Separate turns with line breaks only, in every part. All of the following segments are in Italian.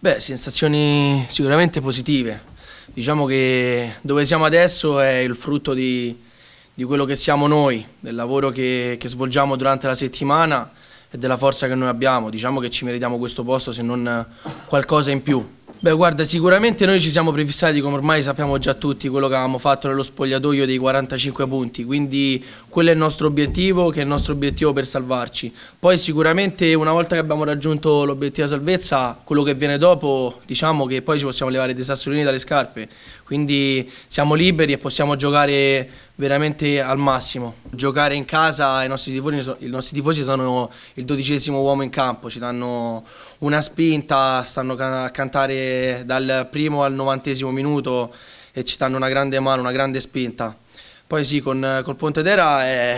Beh, sensazioni sicuramente positive. Diciamo che dove siamo adesso è il frutto di, di quello che siamo noi, del lavoro che, che, svolgiamo durante la settimana e della forza che noi abbiamo. Diciamo che ci meritiamo questo posto se non qualcosa in più. Beh guarda sicuramente noi ci siamo prefissati come ormai sappiamo già tutti quello che avevamo fatto nello spogliatoio dei 45 punti quindi quello è il nostro obiettivo che è il nostro obiettivo per salvarci poi sicuramente una volta che abbiamo raggiunto l'obiettivo salvezza quello che viene dopo diciamo che poi ci possiamo levare dei sassolini dalle scarpe quindi siamo liberi e possiamo giocare veramente al massimo. Giocare in casa, i nostri tifosi, i nostri tifosi sono il dodicesimo uomo in campo, ci danno una spinta, stanno a cantare dal primo al novantesimo minuto e ci danno una grande mano, una grande spinta. Poi sì, con, col Ponte Terra è,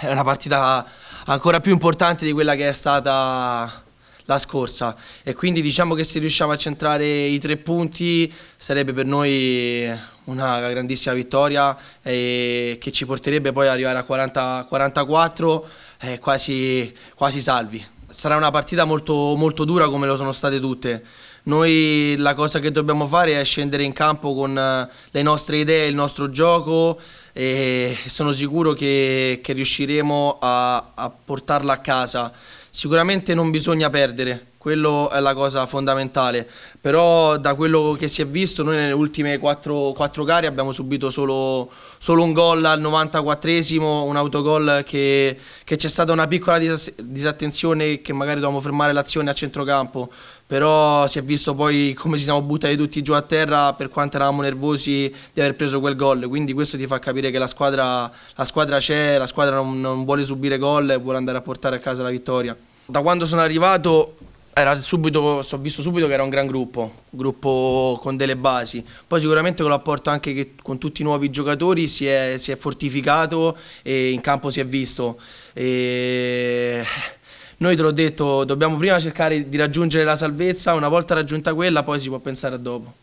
è una partita ancora più importante di quella che è stata la scorsa e quindi diciamo che se riusciamo a centrare i tre punti sarebbe per noi una grandissima vittoria e che ci porterebbe poi ad arrivare a 40, 44 eh, quasi, quasi, salvi. Sarà una partita molto, molto dura come lo sono state tutte. Noi la cosa che dobbiamo fare è scendere in campo con eh, le nostre idee, il nostro gioco e sono sicuro che, che riusciremo a, a portarla a casa sicuramente non bisogna perdere, quello è la cosa fondamentale, però da quello che si è visto noi nelle ultime 4, 4 gare abbiamo subito solo, solo un gol al 94esimo, un autogol che, che c'è stata una piccola dis disattenzione che magari dovevamo fermare l'azione a centrocampo, però si è visto poi come ci siamo buttati tutti giù a terra per quanto eravamo nervosi di aver preso quel gol, quindi questo ti fa capire che la squadra c'è, la squadra non, non vuole subire gol e vuole andare a portare a casa la vittoria. Da quando sono arrivato era subito, so visto subito che era un gran gruppo, gruppo con delle basi. Poi sicuramente con l'apporto anche che con tutti i nuovi giocatori si è, si è fortificato e in campo si è visto. E noi te l'ho detto, dobbiamo prima cercare di raggiungere la salvezza, una volta raggiunta quella poi si può pensare a dopo.